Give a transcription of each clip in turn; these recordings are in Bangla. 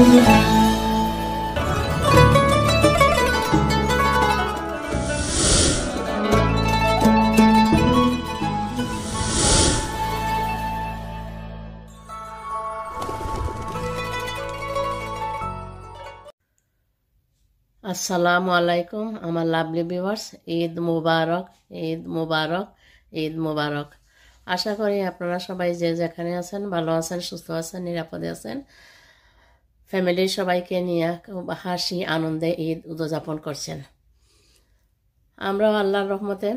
আসসালামু আলাইকুম আমার লাভলি ভিভার্স ঈদ মুবারক ঈদ মুবারক ঈদ মুবারক আশা করি আপনারা সবাই যে যেখানে আছেন ভালো আছেন সুস্থ আছেন নিরাপদে আছেন ফ্যামিলির সবাইকে নিয়ে হাসি আনন্দে ঈদ উদযাপন করছেন আমরাও আল্লাহর রহমতে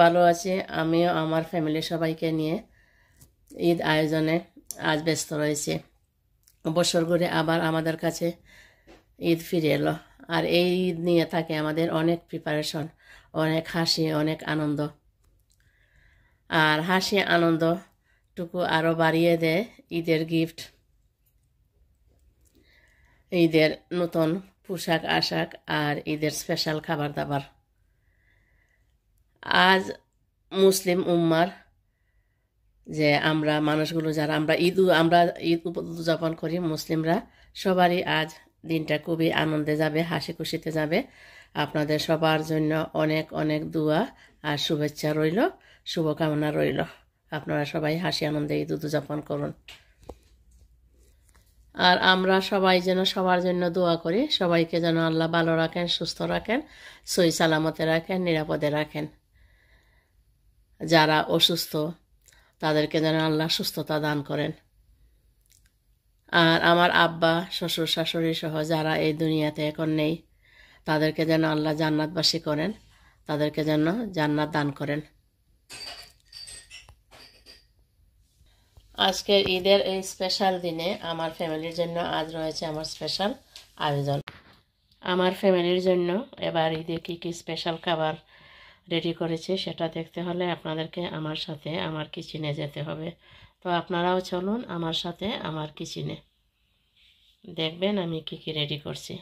ভালো আছি আমিও আমার ফ্যামিলির সবাইকে নিয়ে ঈদ আয়োজনে আজ ব্যস্ত রয়েছে বছর করে আবার আমাদের কাছে ঈদ ফিরে এলো আর এই ঈদ নিয়ে থাকে আমাদের অনেক প্রিপারেশন অনেক হাসি অনেক আনন্দ আর হাসি আনন্দটুকু আরও বাড়িয়ে দেয় ঈদের গিফট ঈদের নতুন পোশাক আশাক আর ঈদের স্পেশাল খাবার দাবার আজ মুসলিম উম্মার যে আমরা মানুষগুলো যারা আমরা ঈদ আমরা ঈদ উদযাপন করি মুসলিমরা সবারই আজ দিনটা খুবই আনন্দে যাবে হাসি খুশিতে যাবে আপনাদের সবার জন্য অনেক অনেক দোয়া আর শুভেচ্ছা রইল শুভকামনা রইল আপনারা সবাই হাসি আনন্দে ঈদ উদযাপন করুন আর আমরা সবাই যেন সবার জন্য দোয়া করি সবাইকে যেন আল্লাহ ভালো রাখেন সুস্থ রাখেন সই সালামতে রাখেন নিরাপদে রাখেন যারা অসুস্থ তাদেরকে যেন আল্লাহ সুস্থতা দান করেন আর আমার আব্বা শ্বশুর শাশুড়ি সহ যারা এই দুনিয়াতে এখন নেই তাদেরকে যেন আল্লাহ জান্নাতবাসী করেন তাদেরকে যেন জান্নাত দান করেন আজকের ঈদের এই স্পেশাল দিনে আমার ফ্যামিলির জন্য আজ রয়েছে আমার স্পেশাল আয়োজন আমার ফ্যামিলির জন্য এবার ঈদে কী কী স্পেশাল খাবার রেডি করেছে সেটা দেখতে হলে আপনাদেরকে আমার সাথে আমার কিচেনে যেতে হবে তো আপনারাও চলুন আমার সাথে আমার কিচেনে দেখবেন আমি কী কী রেডি করছি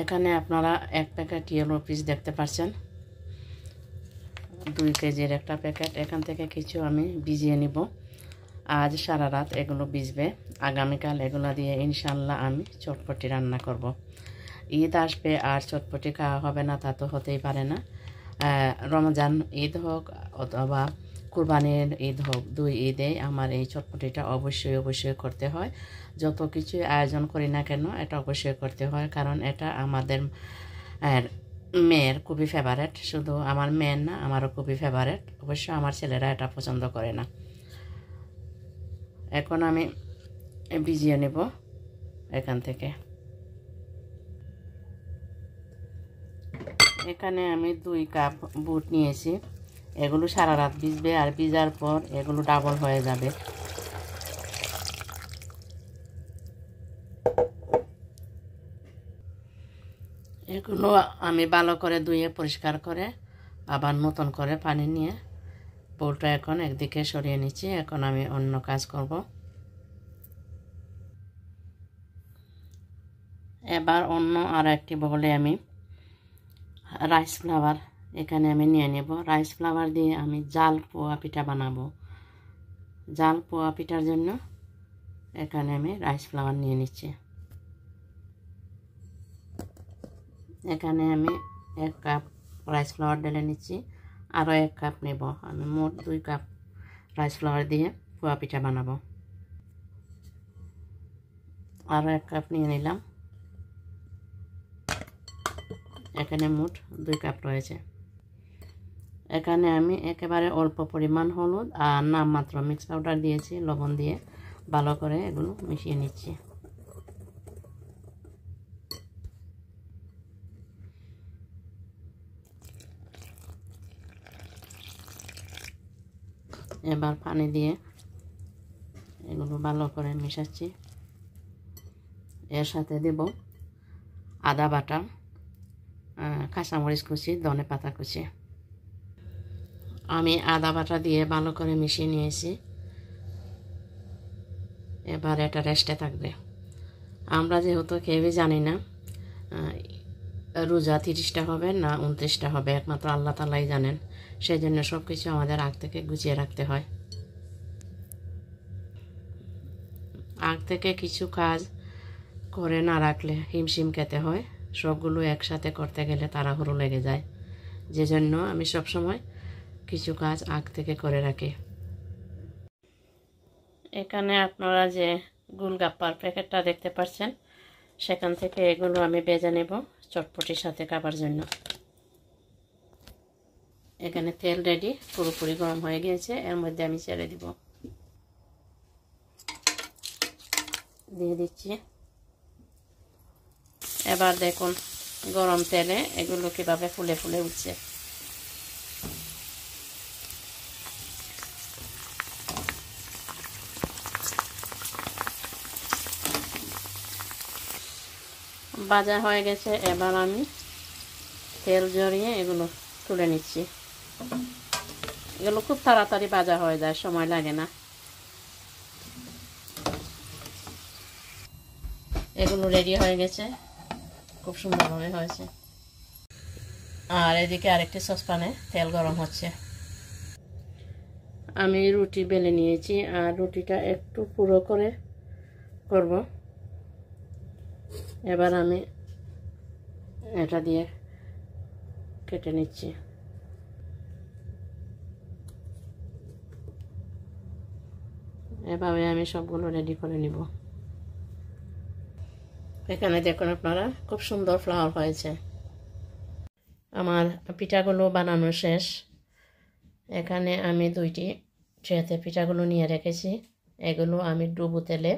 এখানে আপনারা এক প্যাকেট ইয়েলো পিস দেখতে পাচ্ছেন দুই কেজির একটা প্যাকেট এখান থেকে কিছু আমি ভিজিয়ে নিব আজ সারা রাত এগুলো ভিজবে আগামীকাল এগুলো দিয়ে ইনশাল্লাহ আমি চটপটি রান্না করব। ঈদ আসবে আর চটপটি খাওয়া হবে না তা তো হতেই পারে না রমজান ঈদ হোক অথবা কুরবানির ঈদ হোক দুই ঈদে আমার এই চটপটিটা অবশ্যই অবশ্যই করতে হয় যত কিছু আয়োজন করি না কেন এটা অবশ্যই করতে হয় কারণ এটা আমাদের মেয়ের খুবই ফেভারেট শুধু আমার মেয়ের না আমারও খুবই ফেভারেট অবশ্য আমার ছেলেরা এটা পছন্দ করে না এখন আমি ভিজিয়ে নেব এখান থেকে এখানে আমি দুই কাপ বুট নিয়েছি এগুলো সারা রাত ভিজবে আর ভিজার পর এগুলো ডাবল হয়ে যাবে এগুলো আমি ভালো করে ধুয়ে পরিষ্কার করে আবার নতুন করে পানি নিয়ে পোলটা এখন একদিকে সরিয়ে নিচ্ছি এখন আমি অন্য কাজ করব এবার অন্য আর একটি বলে আমি রাইস ফ্লাওয়ার এখানে আমি নিয়ে নেব রাইস ফ্লাওয়ার দিয়ে আমি জাল পোয়া পিঠা বানাবো জাল পোয়া পিঠার জন্য এখানে আমি রাইস ফ্লাওয়ার নিয়ে নিচ্ছি এখানে আমি এক কাপ রাইস ফ্লাওয়ার ঢেলে নিচ্ছি আরও এক কাপ নেব আমি মোট দুই কাপ রাইস ফ্লাওয়ার দিয়ে পোয়া পিঠা বানাবো আরও এক কাপ নিয়ে নিলাম এখানে মোট দুই কাপ রয়েছে এখানে আমি একেবারে অল্প পরিমাণ হলুদ আর নামমাত্র মিক্স পাউডার দিয়েছি লবণ দিয়ে ভালো করে এগুলো মিশিয়ে নিচ্ছি এবার পানি দিয়ে এগুলো ভালো করে মিশাচ্ছি এর সাথে দেব আদা বাটা কাঁচামরিচ কুচি ধনে পাতা কুচি আমি আদা বাটা দিয়ে ভালো করে মিশিয়ে নিয়েছি এবার এটা রেস্টে থাকবে আমরা যেহেতু কেউই জানি না রোজা তিরিশটা হবে না উনত্রিশটা হবে একমাত্র আল্লাহ তালাই জানেন সেই জন্য সব কিছু আমাদের আগ থেকে গুছিয়ে রাখতে হয় আগ থেকে কিছু কাজ করে না রাখলে হিমশিম খেতে হয় সবগুলো একসাথে করতে গেলে তাড়াহুড়ো লেগে যায় যে জন্য আমি সবসময় কিছু কাজ আগ থেকে করে রাখি এখানে আপনারা যে গুলগাপ্পার প্যাকেটটা দেখতে পাচ্ছেন সেখান থেকে এগুলো আমি বেজে নেব চটপটির সাথে খাবার জন্য এখানে তেল রেডি পুরোপুরি গরম হয়ে গিয়েছে এর মধ্যে আমি ছেড়ে দিব দিয়ে দিচ্ছি এবার দেখুন গরম তেলে এগুলো কীভাবে ফুলে ফুলে উঠছে বাজা হয়ে গেছে এবার আমি তেল জড়িয়ে এগুলো তুলে নিচ্ছি এগুলো খুব তাড়াতাড়ি ভাজা হয়ে যায় সময় লাগে না এগুলো রেডি হয়ে গেছে খুব সুন্দরভাবে হয়েছে আর এদিকে আরেকটি সসপ্যানে তেল গরম হচ্ছে আমি রুটি বেলে নিয়েছি আর রুটিটা একটু পুরো করে করব এবার আমি এটা দিয়ে কেটে নিচ্ছি এভাবে আমি সবগুলো রেডি করে নিব এখানে দেখুন আপনারা খুব সুন্দর ফ্লাওয়ার হয়েছে আমার পিঠাগুলো বানানো শেষ এখানে আমি দুইটি ট্রেতে পিঠাগুলো নিয়ে রেখেছি এগুলো আমি ডুবু তেলে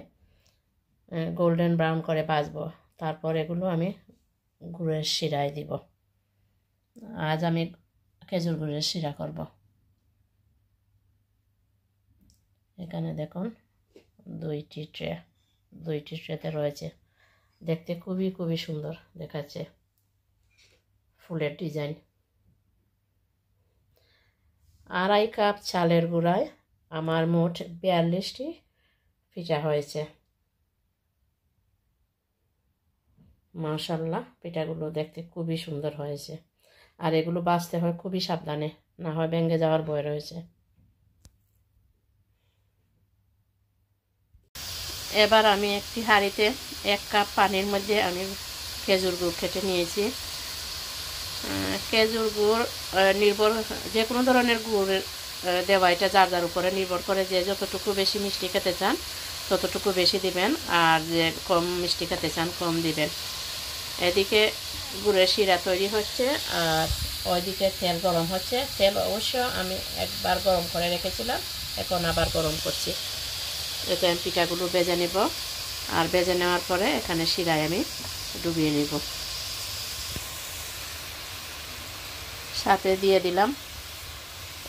গোল্ডেন ব্রাউন করে বাঁচব তারপর এগুলো আমি গুড়ের শিরায় দিব আজ আমি খেজুর গুড়ের শিরা করবো এখানে দেখুন দুইটি ট্রে দুইটি ট্রেতে রয়েছে দেখতে খুবই খুবই সুন্দর দেখাচ্ছে ফুলের ডিজাইন আড়াই কাপ চালের গুঁড়ায় আমার মোট বিয়াল্লিশটি পিঠা হয়েছে মাশাল্লাহ পিঠাগুলো দেখতে খুবই সুন্দর হয়েছে আর এগুলো বাঁচতে হয় খুবই সাবধানে না হয় ব্যাঙ্গে যাওয়ার বয় রয়েছে এবার আমি একটি হাঁড়িতে এক কাপ পানির মধ্যে আমি খেজুর গুড় খেটে নিয়েছি খেজুর গুড় নির্ভর যে কোনো ধরনের গুড় দেওয়া এটা যার যার উপরে নির্ভর করে যে যতটুকু বেশি মিষ্টি খেতে চান ততটুকু বেশি দিবেন আর যে কম মিষ্টি খেতে চান কম দিবেন এদিকে গুড়ের শিরা তৈরি হচ্ছে আর ওইদিকে তেল গরম হচ্ছে তেল অবশ্য আমি একবার গরম করে রেখেছিলাম এখন আবার গরম করছি এরকম পিঠাগুলো বেজে নেব আর বেজে নেওয়ার পরে এখানে শিরায় আমি ডুবিয়ে নেব সাথে দিয়ে দিলাম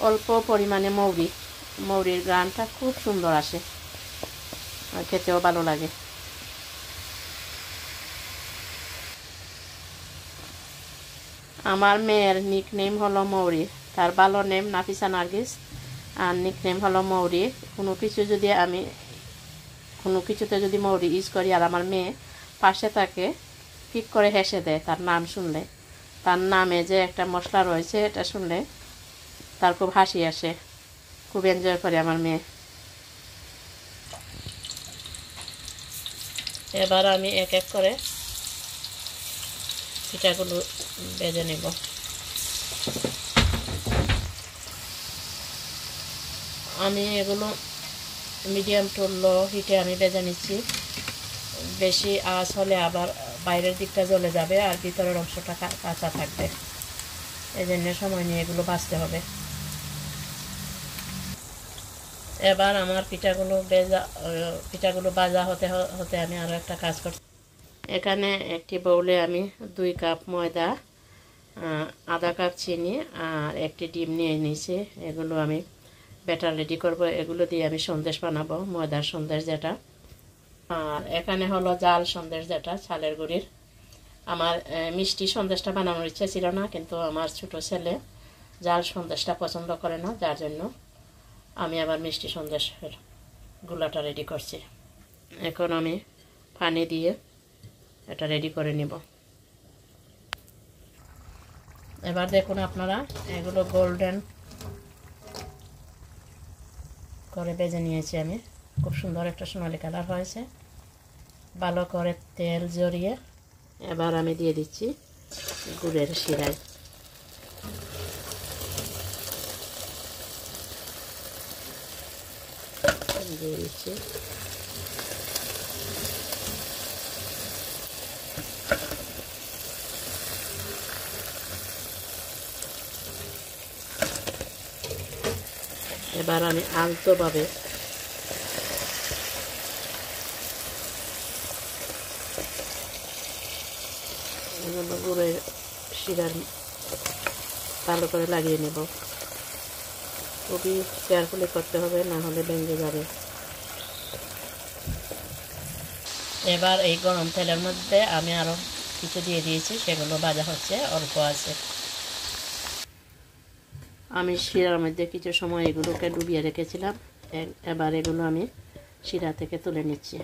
অল্প পরিমাণে মৌরি মৌরির গ্রানটা খুব সুন্দর আসে খেতেও ভালো লাগে আমার মেয়ের নিক নেম হলো মৌরি তার ভালো নেম নাফিসা নার্গিস আর নিকনেম হলো মৌরি কোনো কিছু যদি আমি কোনো কিছুতে যদি মৌরি ইউজ করি আর আমার মেয়ে পাশে থাকে ঠিক করে হেসে দেয় তার নাম শুনলে তার নামে যে একটা মশলা রয়েছে এটা শুনলে তার খুব হাসি আসে খুব এনজয় করে আমার মেয়ে এবার আমি এক এক করে পিঠাগুলো বেজে নেব আমি এগুলো মিডিয়াম টু হিটে আমি বেজে নিচ্ছি বেশি আঁচ হলে আবার বাইরের দিকটা জ্বলে যাবে আর ভিতরের অংশটা কাঁচা থাকবে এই জন্য সময় নিয়ে এগুলো বাঁচতে হবে এবার আমার পিঠাগুলো বেজা পিঠাগুলো বাজা হতে হতে আমি আরও একটা কাজ করছি এখানে একটি বউলে আমি দুই কাপ ময়দা আধা কাপ চিনি আর একটি ডিম নিয়ে নিয়েছি এগুলো আমি ব্যাটার রেডি করব এগুলো দিয়ে আমি সন্দেশ বানাবো ময়দার সন্দেশ যেটা আর এখানে হলো জাল সন্দেশ যেটা ছালের গুড়ির আমার মিষ্টি সন্দেশটা বানানোর ইচ্ছে ছিল না কিন্তু আমার ছোট ছেলে জাল সন্দেশটা পছন্দ করে না যার জন্য আমি আবার মিষ্টি সন্দেশের গুলাটা রেডি করছি এখন আমি পানি দিয়ে এটা রেডি করে নিব এবার দেখুন আপনারা এগুলো গোল্ডেন করে বেজে নিয়েছি আমি খুব সুন্দর একটা সোনালি কালার হয়েছে ভালো করে তেল জড়িয়ে এবার আমি দিয়ে দিচ্ছি গুড়ের শিরায় দিয়ে দিচ্ছি এবার আমি আলতোভাবে গুঁড়ের শিরার ভালো করে লাগিয়ে নেব খুবই কেয়ারফুলি করতে হবে না হলে ভেঙে যাবে এবার এই গরম তেলের মধ্যে আমি আরও কিছু দিয়ে দিয়েছি সেগুলো বাজা হচ্ছে অল্প আছে আমি শিরার মধ্যে কিছু সময় এগুলোকে ডুবিয়ে রেখেছিলাম এবার এগুলো আমি শিরা থেকে তুলে নিচ্ছি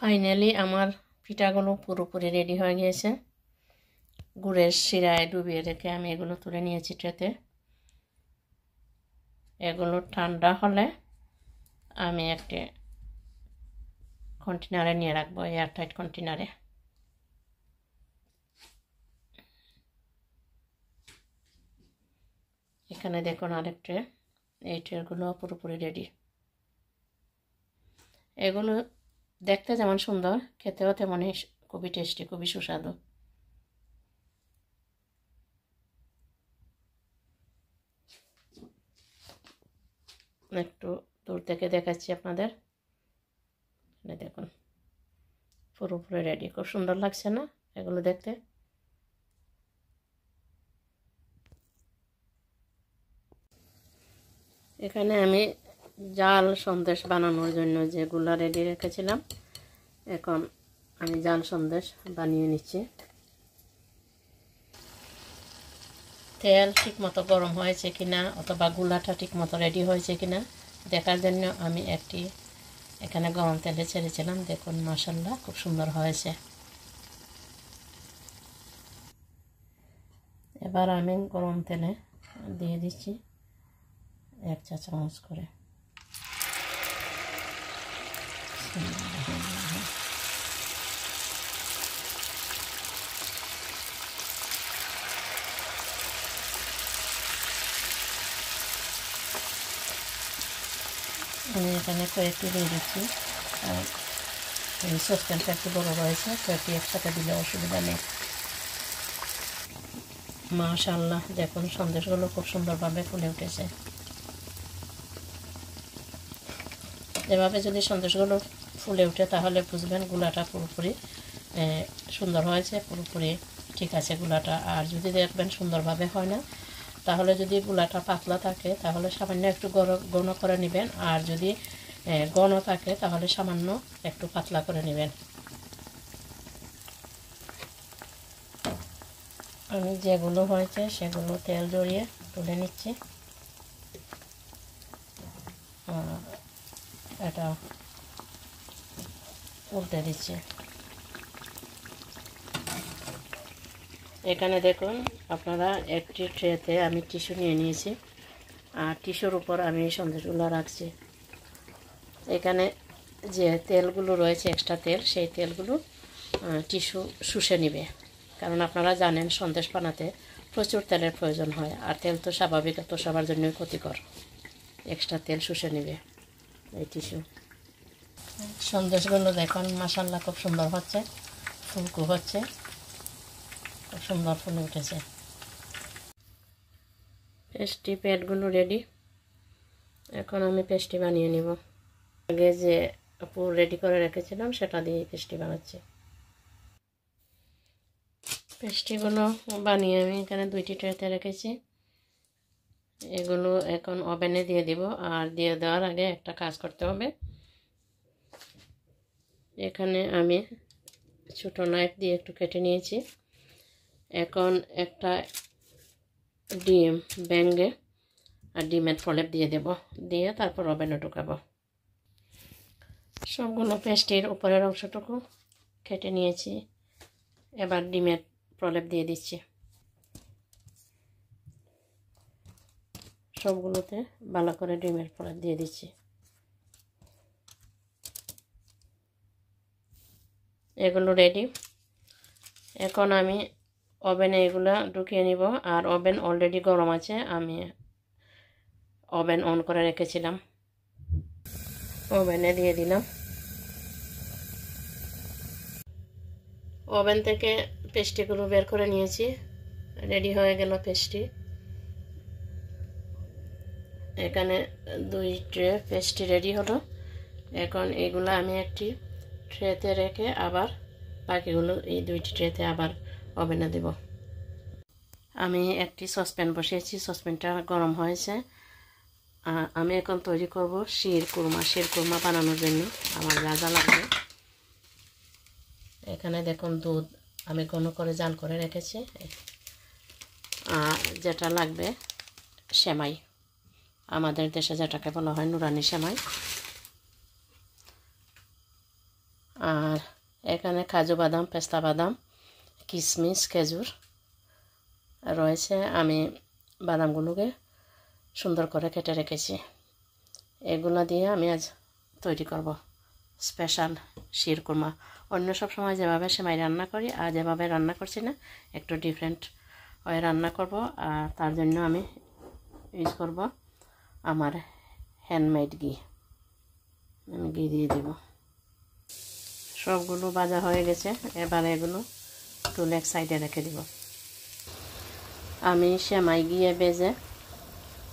ফাইনালি আমার পিঠাগুলো পুরোপুরি রেডি হয়ে গিয়েছে গুড়ের শিরায় ডুবিয়ে রেখে আমি এগুলো তুলে নিয়েছি ট্রেতে এগুলো ঠান্ডা হলে আমি একটি কন্টেনারে নিয়ে রাখবো এয়ার টাইট কন্টেনারে এখানে দেখুন আরেক ট্রে এই ট্রেগুলো পুরোপুরি রেডি এগুলো দেখতে যেমন সুন্দর খেতেও তেমনই খুবই টেস্টি খুবই সুস্বাদু একটু দূর থেকে দেখাচ্ছি আপনাদের দেখুন পুরোপুরি রেডি খুব সুন্দর লাগছে না এগুলো দেখতে এখানে আমি জাল সন্দেশ বানানোর জন্য যেগুলো রেডি রেখেছিলাম এখন আমি জাল সন্দেশ বানিয়ে নিচ্ছি তেল ঠিকমতো গরম হয়েছে কিনা অথবা গুলাটা ঠিকমতো রেডি হয়েছে কিনা দেখার জন্য আমি একটি এখানে গরম তেলে ছেড়েছিলাম দেখুন মশাল্লা খুব সুন্দর হয়েছে এবার আমি গরম তেলে দিয়ে দিচ্ছি এক চা চামচ করে আমি এখানে কয়েকটি দিয়ে দিচ্ছি এই সসপ্যানটা একটু বড় রয়েছে কয়েকটি একসাথে দিলে অসুবিধা নেই মাশাল্লাহ দেখুন সন্দেশগুলো খুব সুন্দরভাবে ফুলে উঠেছে এভাবে যদি সন্দেশগুলো ফুলে উঠে তাহলে বুঝবেন গুলাটা পুরোপুরি সুন্দর হয়েছে পুরোপুরি ঠিক আছে গুলাটা আর যদি দেখবেন সুন্দরভাবে হয় না তাহলে যদি গুলাটা পাতলা থাকে তাহলে সামান্য একটু ঘন করে নেবেন আর যদি ঘন থাকে তাহলে সামান্য একটু পাতলা করে নেবেন আমি যেগুলো হয়েছে সেগুলো তেল জড়িয়ে তুলে নিচ্ছি এটা উল্টে দিচ্ছি এখানে দেখুন আপনারা একটি ট্রেতে আমি টিস্যু নিয়ে নিয়েছি আর টিস্যুর উপর আমি এই সন্দেশগুলো রাখছি এখানে যে তেলগুলো রয়েছে এক্সট্রা তেল সেই তেলগুলো টিস্যু শুষে নিবে কারণ আপনারা জানেন সন্দেশ বানাতে প্রচুর তেলের প্রয়োজন হয় আর তেল তো স্বাভাবিক তো সবার জন্যই ক্ষতিকর এক্সট্রা তেল শুষে নিবে এই টিস্যু সন্দেশগুলো দেখুন মাসাল্লা খুব সুন্দর হচ্ছে ফুলকু হচ্ছে খুব সুন্দর ফুল উঠেছে পেস্টি প্যাডগুলো রেডি এখন আমি পেস্টি বানিয়ে নিব আগে যে পুর রেডি করে রেখেছিলাম সেটা দিয়ে পেস্টি বানাচ্ছি পেস্টিগুলো বানিয়ে আমি এখানে দুইটি ট্রেতে রেখেছি এগুলো এখন ওভেনে দিয়ে দিব আর দিয়ে দেওয়ার আগে একটা কাজ করতে হবে এখানে আমি ছোটো নাইফ দিয়ে একটু কেটে নিয়েছি এখন একটা ডিম ব্যাঙ্গে আর ডিমের প্রলেপ দিয়ে দেব দিয়ে তারপর ওভেনে ঢুকাব সবগুলো পেস্টের উপরের অংশটুকু কেটে নিয়েছি এবার ডিমের প্রলেপ দিয়ে দিচ্ছি সবগুলোতে ভালো করে ডিমের প্রলেপ দিয়ে দিচ্ছি এগুলো রেডি এখন আমি ওভেনে এগুলো ঢুকিয়ে নিব আর ওভেন অলরেডি গরম আছে আমি ওভেন অন করে রেখেছিলাম ওভেনে দিয়ে দিলাম ওভেন থেকে পেস্টিগুলো বের করে নিয়েছি রেডি হয়ে গেল পেস্টি এখানে দুই ট্রে পেস্টি রেডি হলো এখন এগুলো আমি একটি ট্রেতে রেখে আবার বাকিগুলো এই দুইটি ট্রেতে আবার ওভেনে দেব আমি একটি সসপ্যান বসিয়েছি সসপ্যানটা গরম হয়েছে আমি এখন তৈরি করব শির কুরমা শির কুরমা বানানোর জন্য আমার রাজা লাগবে এখানে দেখুন দুধ আমি ঘন করে জাল করে রেখেছি আর যেটা লাগবে সেমাই আমাদের দেশে যেটাকে বলা হয় নুরানি সেমাই আর এখানে কাজু বাদাম পেস্তা বাদাম কিশমিশ খেজুর রয়েছে আমি বাদামগুলোকে সুন্দর করে কেটে রেখেছি এগুলো দিয়ে আমি আজ তৈরি করব স্পেশাল শিরকুমা অন্য সব সময় যেভাবে সেমাই রান্না করি আর যেভাবে রান্না করছি না একটু ডিফারেন্ট হয়ে রান্না করব আর তার জন্য আমি ইউজ করব আমার হ্যান্ডমেড ঘি আমি ঘি দিয়ে দেব সবগুলো বাজা হয়ে গেছে এবার এগুলো তুলে এক সাইডে রেখে দিব আমি শ্যামাই গিয়ে বেজে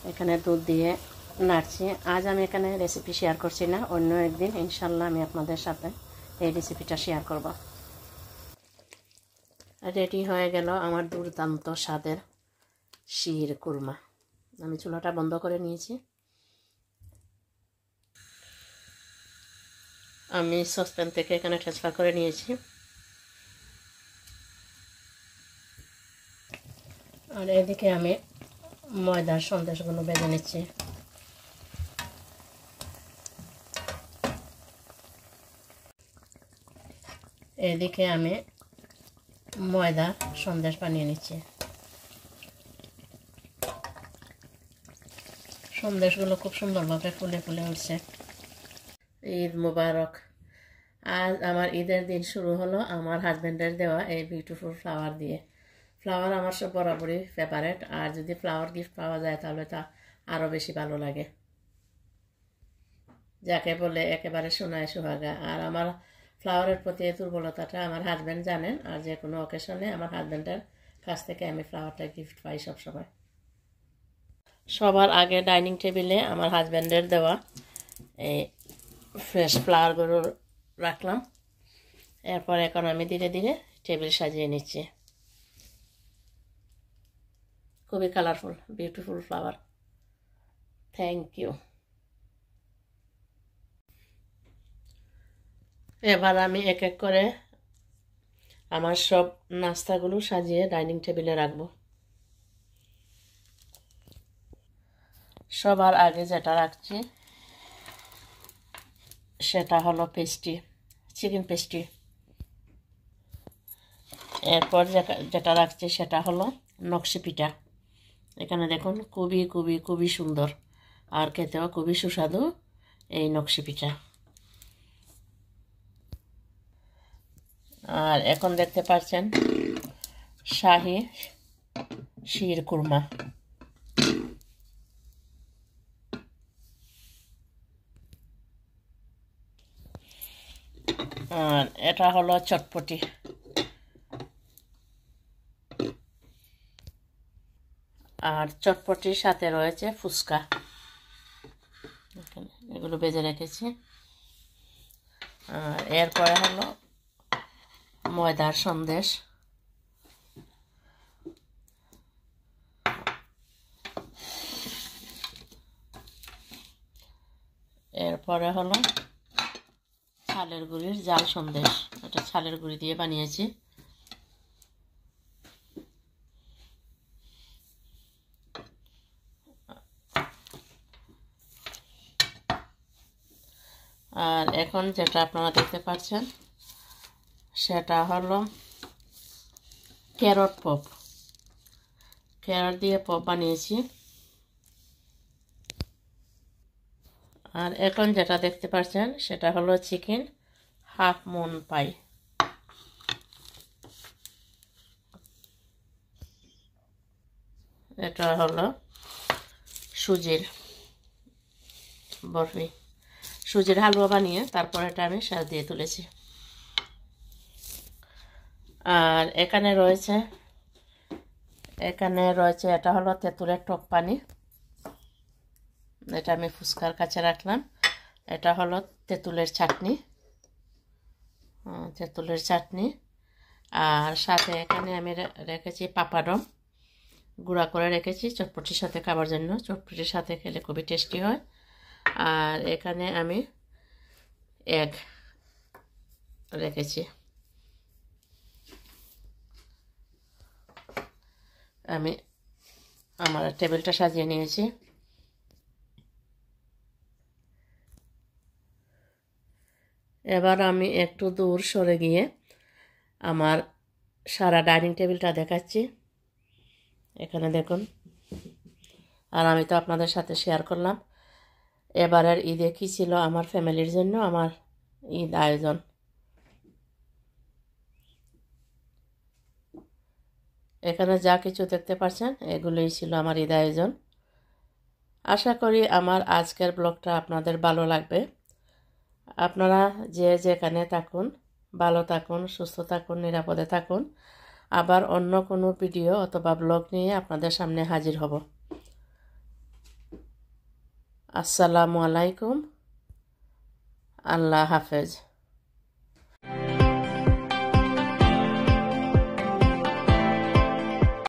এখানে দুধ দিয়ে নাড়ছি আজ আমি এখানে রেসিপি শেয়ার করছি না অন্য একদিন ইনশাল্লাহ আমি আপনাদের সাথে এই রেসিপিটা শেয়ার করব রেডি হয়ে গেল আমার দুর্দান্ত স্বাদের শির কুরমা আমি চুলাটা বন্ধ করে নিয়েছি আমি সসপ্যান থেকে এখানে ঠেসফা করে নিয়েছি আর এদিকে আমি ময়দার সন্দেশগুলো বেঁধে নিচ্ছি এদিকে আমি ময়দা সন্দেশ বানিয়ে নিচ্ছি সন্দেশগুলো খুব সুন্দরভাবে ফুলে ফুলে উঠছে ঈদ মুবারক আজ আমার ঈদের দিন শুরু হলো আমার হাজব্যান্ডের দেওয়া এই বিউটিফুল ফ্লাওয়ার দিয়ে ফ্লাওয়ার আমার সব বরাবরই ফেভারেট আর যদি ফ্লাওয়ার গিফট পাওয়া যায় তাহলে তা আরও বেশি ভালো লাগে যাকে বলে একেবারে শোনায় সোহাগা আর আমার ফ্লাওয়ারের প্রতি এই দুর্বলতাটা আমার হাজব্যান্ড জানেন আর যে কোনো অকেশনে আমার হাজব্যান্ডের কাছ থেকে আমি ফ্লাওয়ারটা গিফট পাই সবসময় সবার আগে ডাইনিং টেবিলে আমার হাজব্যান্ডের দেওয়া এই ফ্রেশ ফ্লাওয়ারগুলো রাখলাম এরপর এখন আমি ধীরে ধীরে টেবিল সাজিয়ে নিচ্ছি খুবই colourful beautiful flower thank you এবার আমি এক এক করে আমার সব নাস্তাগুলো সাজিয়ে ডাইনিং টেবিলে রাখবো সবার আগে যেটা রাখছি সেটা হলো পেস্টি চিকেন পেস্টি এরপর যেটা রাখছি সেটা হলো নকশি পিঠা এখানে দেখুন খুবই খুবই খুবই সুন্দর আর খেতেও খুবই সুস্বাদু এই নকশি পিঠা আর এখন দেখতে পাচ্ছেন শাহি শির কুরমা আর এটা হলো চটপটি আর চটপটির সাথে রয়েছে ফুচকা এগুলো বেজে রেখেছি আর এরপরে হলো ময়দার সন্দেশ এরপরে হলো ছালের গুঁড়ির জাল সন্দেশ এটা ছালের গুঁড়ি দিয়ে বানিয়েছি আর এখন যেটা আপনারা দেখতে পাচ্ছেন সেটা হলো ক্যারট পপ ক্যারট দিয়ে পপ বানিয়েছি আর এখন যেটা দেখতে পাচ্ছেন সেটা হলো চিকেন হাফ মুন পাই এটা হলো সুজির বরফি সুজির হালুয়া বানিয়ে তারপর এটা আমি সাজ দিয়ে তুলেছি আর এখানে রয়েছে এখানে রয়েছে এটা হলো তেঁতুলের টক পানি এটা আমি ফুচকার কাছে রাখলাম এটা হলো তেঁতুলের চাটনি তেঁতুলের চাটনি আর সাথে এখানে আমি রেখেছি পাপাডম গুঁড়া করে রেখেছি চটপটির সাথে খাবার জন্য চটপটির সাথে খেলে খুবই টেস্টি হয় আর এখানে আমি এক রেখেছি আমি আমার টেবিলটা সাজিয়ে নিয়েছি এবার আমি একটু দূর সরে গিয়ে আমার সারা ডাইনিং টেবিলটা দেখাচ্ছি এখানে দেখুন আর আমি তো আপনাদের সাথে শেয়ার করলাম এবারের ঈদে কি ছিল আমার ফ্যামিলির জন্য আমার ঈদ আয়োজন এখানে যা কিছু দেখতে পাচ্ছেন এগুলোই ছিল আমার ঈদ আয়োজন আশা করি আমার আজকের ব্লগটা আপনাদের ভালো লাগবে আপনারা যে যেখানে থাকুন ভালো থাকুন সুস্থ থাকুন নিরাপদে থাকুন আবার অন্য কোনো ভিডিও অথবা ব্লগ নিয়ে আপনাদের সামনে হাজির হব আসসালামু আলাইকুম আল্লাহ হাফেজ